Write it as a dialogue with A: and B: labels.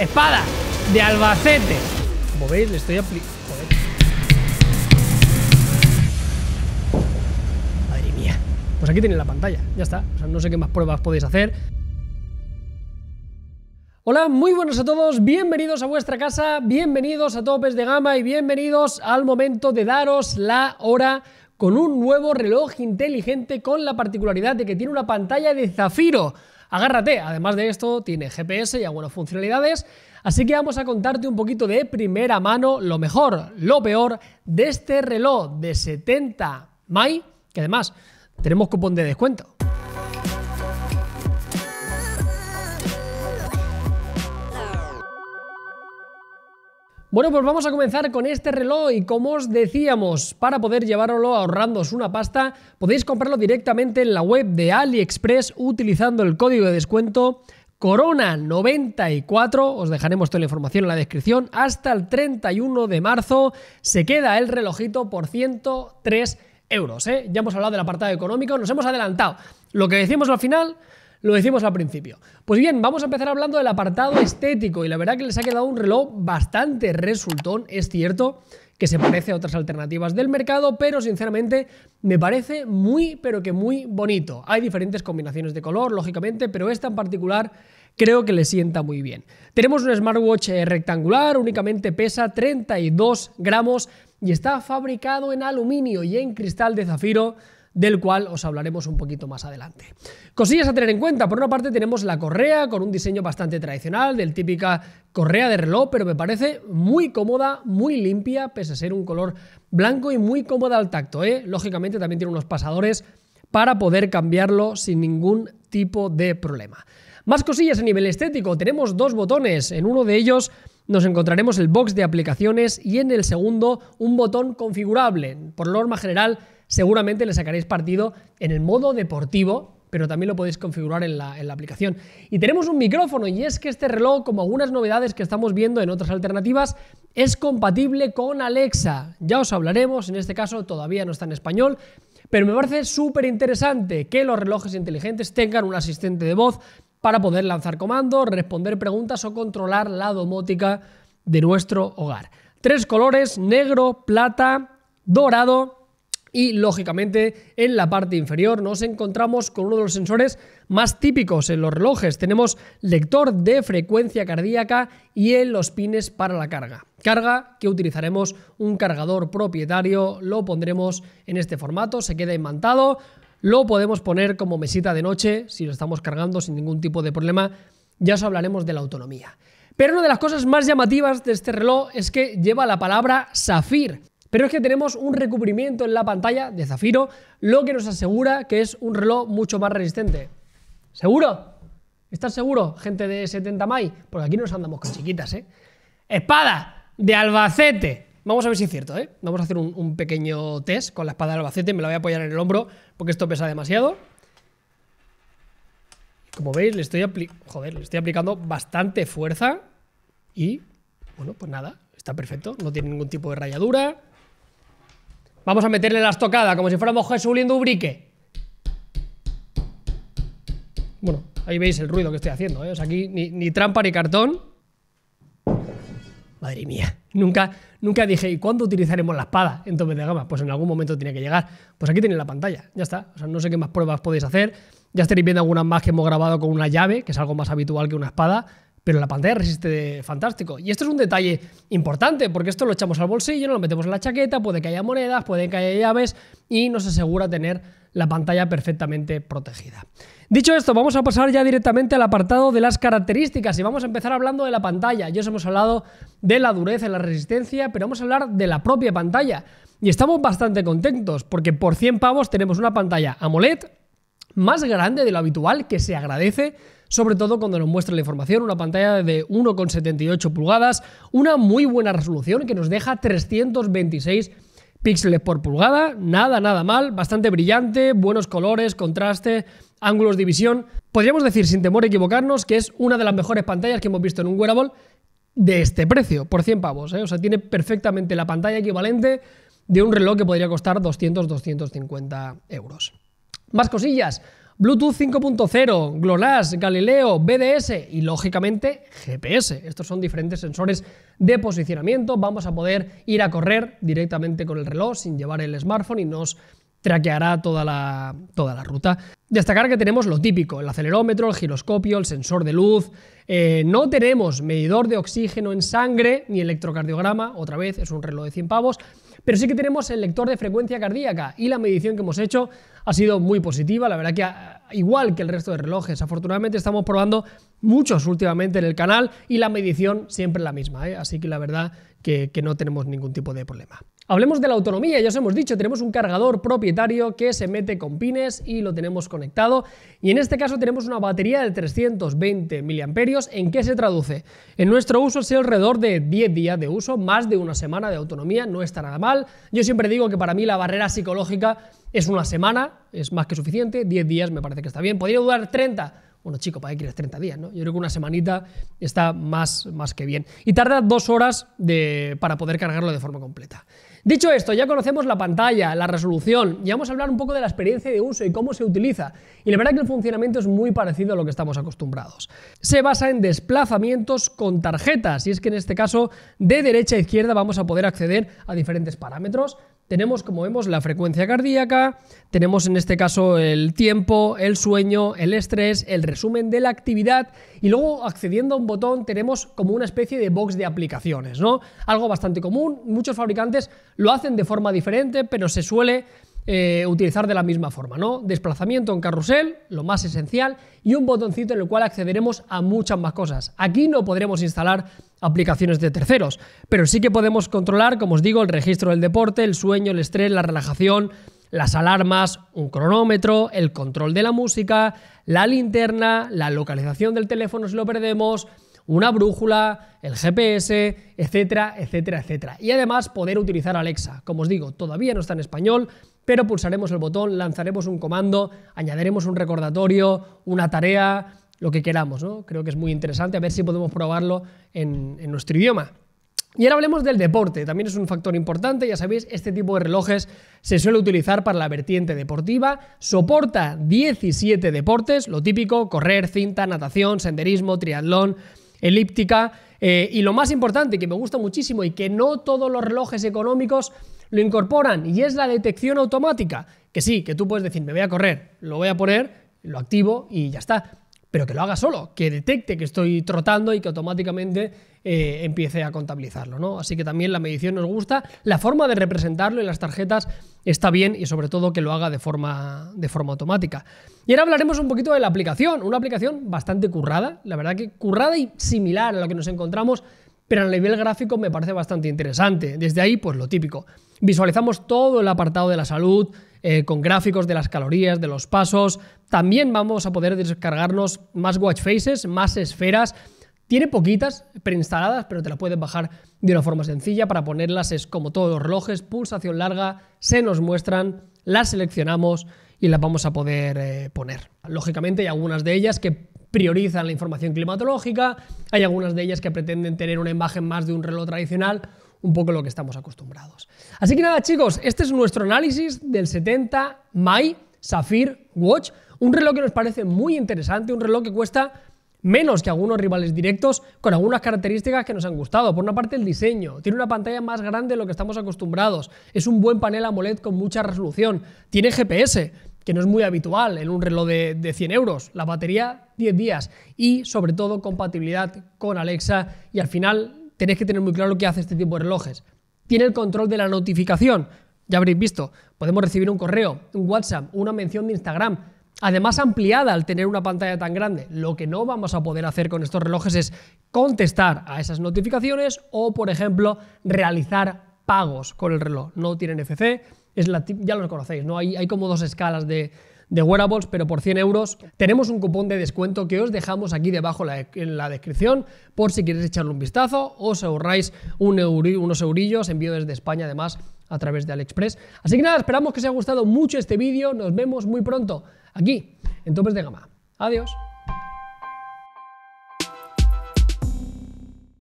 A: Espada de Albacete. Como veis, le estoy aplicando. Madre mía. Pues aquí tiene la pantalla. Ya está. O sea, no sé qué más pruebas podéis hacer. Hola, muy buenos a todos, bienvenidos a vuestra casa, bienvenidos a Topes de Gama y bienvenidos al momento de daros la hora con un nuevo reloj inteligente con la particularidad de que tiene una pantalla de zafiro. Agárrate, además de esto tiene GPS y algunas funcionalidades, así que vamos a contarte un poquito de primera mano lo mejor, lo peor de este reloj de 70 Mai, que además tenemos cupón de descuento. Bueno, pues vamos a comenzar con este reloj y como os decíamos, para poder llevarlo ahorrándoos una pasta, podéis comprarlo directamente en la web de AliExpress utilizando el código de descuento Corona94, os dejaremos toda la información en la descripción, hasta el 31 de marzo se queda el relojito por 103 euros. ¿eh? Ya hemos hablado del apartado económico, nos hemos adelantado. Lo que decimos al final, lo decimos al principio. Pues bien, vamos a empezar hablando del apartado estético y la verdad que les ha quedado un reloj bastante resultón, es cierto que se parece a otras alternativas del mercado, pero sinceramente me parece muy, pero que muy bonito. Hay diferentes combinaciones de color, lógicamente, pero esta en particular creo que le sienta muy bien. Tenemos un smartwatch eh, rectangular, únicamente pesa 32 gramos y está fabricado en aluminio y en cristal de zafiro del cual os hablaremos un poquito más adelante. Cosillas a tener en cuenta. Por una parte tenemos la correa con un diseño bastante tradicional, del típica correa de reloj, pero me parece muy cómoda, muy limpia, pese a ser un color blanco y muy cómoda al tacto. ¿eh? Lógicamente también tiene unos pasadores para poder cambiarlo sin ningún tipo de problema. Más cosillas a nivel estético. Tenemos dos botones. En uno de ellos nos encontraremos el box de aplicaciones y en el segundo un botón configurable. Por norma general seguramente le sacaréis partido en el modo deportivo pero también lo podéis configurar en la, aplicación. Y tenemos un micrófono, y es que este reloj, como algunas novedades que estamos viendo en otras alternativas, es compatible con Alexa. Ya os hablaremos, en este caso todavía no está en español, pero me parece súper interesante que los relojes inteligentes tengan un asistente de voz para poder lanzar comandos, responder preguntas o controlar la domótica de nuestro hogar. Tres colores, negro, plata, dorado y lógicamente en la parte inferior nos encontramos con uno de los sensores más típicos en los relojes. Tenemos lector de frecuencia cardíaca y en los pines para la carga. Carga que utilizaremos un cargador propietario, lo pondremos en este formato, se queda imantado, lo podemos poner como mesita de noche si lo estamos cargando sin ningún tipo de problema. Ya os hablaremos de la autonomía. Pero una de las cosas más llamativas de este reloj es que lleva la palabra Safir. Pero es que tenemos un recubrimiento en la pantalla de zafiro, lo que nos asegura que es un reloj mucho más resistente. ¿Seguro? ¿Estás seguro, gente de 70 Mai? Porque aquí nos andamos con chiquitas, ¿eh? Espada de Albacete. Vamos a ver si es cierto, ¿eh? Vamos a hacer un, pequeño test con la espada de Albacete. Me la voy a apoyar en el hombro porque esto pesa demasiado. Como veis, le estoy, le estoy aplicando bastante fuerza y, bueno, pues nada, está perfecto. No tiene ningún tipo de rayadura. Vamos a meterle las tocadas, como si fuéramos Jesús Lindo ubrique. Bueno, ahí veis el ruido que estoy haciendo, ¿eh? O sea, aquí ni, trampa ni cartón. Madre mía, nunca, nunca dije, ¿y cuándo utilizaremos la espada en tope de gama? Pues en algún momento tiene que llegar. Pues aquí tiene la pantalla, ya está. O sea, no sé qué más pruebas podéis hacer. Ya estaréis viendo algunas más que hemos grabado con una llave, que es algo más habitual que una espada pero la pantalla resiste fantástico. Y esto es un detalle importante, porque esto lo echamos al bolsillo, lo metemos en la chaqueta, puede que haya monedas, puede que haya llaves y nos asegura tener la pantalla perfectamente protegida. Dicho esto, vamos a pasar ya directamente al apartado de las características y vamos a empezar hablando de la pantalla. Ya os hemos hablado de la dureza y la resistencia, pero vamos a hablar de la propia pantalla. Y estamos bastante contentos porque por 100 pavos tenemos una pantalla AMOLED más grande de lo habitual que se agradece sobre todo cuando nos muestra la información, una pantalla de 1,78 pulgadas, una muy buena resolución que nos deja 326 píxeles por pulgada, nada, nada mal, bastante brillante, buenos colores, contraste, ángulos de visión. Podríamos decir, sin temor a equivocarnos, que es una de las mejores pantallas que hemos visto en un wearable de este precio, por 100 pavos. ¿eh? O sea, tiene perfectamente la pantalla equivalente de un reloj que podría costar 200-250 euros. Más cosillas. Bluetooth 5.0, GLONASS, Galileo, BDS y lógicamente GPS. Estos son diferentes sensores de posicionamiento. Vamos a poder ir a correr directamente con el reloj sin llevar el smartphone y nos traqueará toda la, toda la ruta. Destacar que tenemos lo típico, el acelerómetro, el giroscopio, el sensor de luz. Eh, no tenemos medidor de oxígeno en sangre ni electrocardiograma, otra vez es un reloj de 100 pavos pero sí que tenemos el lector de frecuencia cardíaca y la medición que hemos hecho ha sido muy positiva. La verdad que ah, igual que el resto de relojes, afortunadamente estamos probando muchos últimamente en el canal y la medición siempre la misma. ¿eh? Así que la verdad que no tenemos ningún tipo de problema. Hablemos de la autonomía, ya os hemos dicho, tenemos un cargador propietario que se mete con pines y lo tenemos conectado. Y en este caso tenemos una batería de 320 mAh. ¿En qué se traduce? En nuestro uso es alrededor de 10 días de uso, más de una semana de autonomía, no está nada mal. Yo siempre digo que para mí la barrera psicológica es una semana, es más que suficiente, 10 días me parece que está bien. Podría durar 30 bueno, chico, ¿para qué quieres 30 días? ¿no? Yo creo que una semanita está más, más que bien. Y tarda dos horas para poder cargarlo de forma completa. Dicho esto, ya conocemos la pantalla, la resolución, y vamos a hablar un poco de la experiencia de uso y cómo se utiliza. Y la verdad que el funcionamiento es muy parecido a lo que estamos acostumbrados. Se basa en desplazamientos con tarjetas, y es que en este caso de derecha a izquierda vamos a poder acceder a diferentes parámetros, tenemos, como vemos, la frecuencia cardíaca, tenemos en este caso el tiempo, el sueño, el estrés, el resumen de la actividad y luego accediendo a un botón tenemos como una especie de box de aplicaciones, ¿no? Algo bastante común, muchos fabricantes lo hacen de forma diferente, pero se suele eh, utilizar de la misma forma, ¿no? Desplazamiento en carrusel, lo más esencial, y un botoncito en el cual accederemos a muchas más cosas. Aquí no podremos instalar aplicaciones de terceros, pero sí que podemos controlar, como os digo, el registro del deporte, el sueño, el estrés, la relajación, las alarmas, un cronómetro, el control de la música, la linterna, la localización del teléfono si lo perdemos, una brújula, el GPS, etcétera, etcétera, etcétera. Y además poder utilizar Alexa. Como os digo, todavía no está en español, pero pulsaremos el botón, lanzaremos un comando, añadiremos un recordatorio, una tarea, lo que queramos, ¿no? Creo que es muy interesante, a ver si podemos probarlo en, en nuestro idioma. Y ahora hablemos del deporte, también es un factor importante, ya sabéis, este tipo de relojes se suele utilizar para la vertiente deportiva, soporta 17 deportes, lo típico, correr, cinta, natación, senderismo, triatlón, elíptica. Eh, y lo más importante, que me gusta muchísimo y que no todos los relojes económicos lo incorporan, y es la detección automática. Que sí, que tú puedes decir, me voy a correr, lo voy a poner, lo activo y ya está pero que lo haga solo, que detecte que estoy trotando y que automáticamente eh, empiece a contabilizarlo. ¿no? Así que también la medición nos gusta, la forma de representarlo en las tarjetas está bien y sobre todo que lo haga de forma, de forma automática. Y ahora hablaremos un poquito de la aplicación, una aplicación bastante currada, la verdad que currada y similar a lo que nos encontramos, pero a nivel gráfico me parece bastante interesante. Desde ahí, pues lo típico, visualizamos todo el apartado de la salud, eh, con gráficos de las calorías, de los pasos. También vamos a poder descargarnos más watch faces, más esferas. Tiene poquitas preinstaladas, pero te las puedes bajar de una forma sencilla. Para ponerlas es como todos los relojes, pulsación larga, se nos muestran, las seleccionamos y las vamos a poder eh, poner. Lógicamente hay algunas de ellas que priorizan la información climatológica, hay algunas de ellas que pretenden tener una imagen más de un reloj tradicional un poco lo que estamos acostumbrados. Así que nada, chicos, este es nuestro análisis del 70 my Sapphire Watch, un reloj que nos parece muy interesante, un reloj que cuesta menos que algunos rivales directos, con algunas características que nos han gustado. Por una parte, el diseño. Tiene una pantalla más grande de lo que estamos acostumbrados. Es un buen panel AMOLED con mucha resolución. Tiene GPS, que no es muy habitual en un reloj de, de 100 euros. La batería, 10 días. Y, sobre todo, compatibilidad con Alexa. Y al final, tenéis que tener muy claro lo que hace este tipo de relojes. Tiene el control de la notificación, ya habréis visto. Podemos recibir un correo, un WhatsApp, una mención de Instagram. Además ampliada al tener una pantalla tan grande, lo que no vamos a poder hacer con estos relojes es contestar a esas notificaciones o, por ejemplo, realizar pagos con el reloj. No tienen FC, es la, ya lo conocéis, ¿no? Hay, hay como dos escalas de, de wearables, pero por 100 euros tenemos un cupón de descuento que os dejamos aquí debajo en la descripción por si queréis echarle un vistazo, os ahorráis un unos eurillos, envío desde España además a través de AliExpress. Así que nada, esperamos que os haya gustado mucho este vídeo, nos vemos muy pronto aquí en Topes de Gama. Adiós.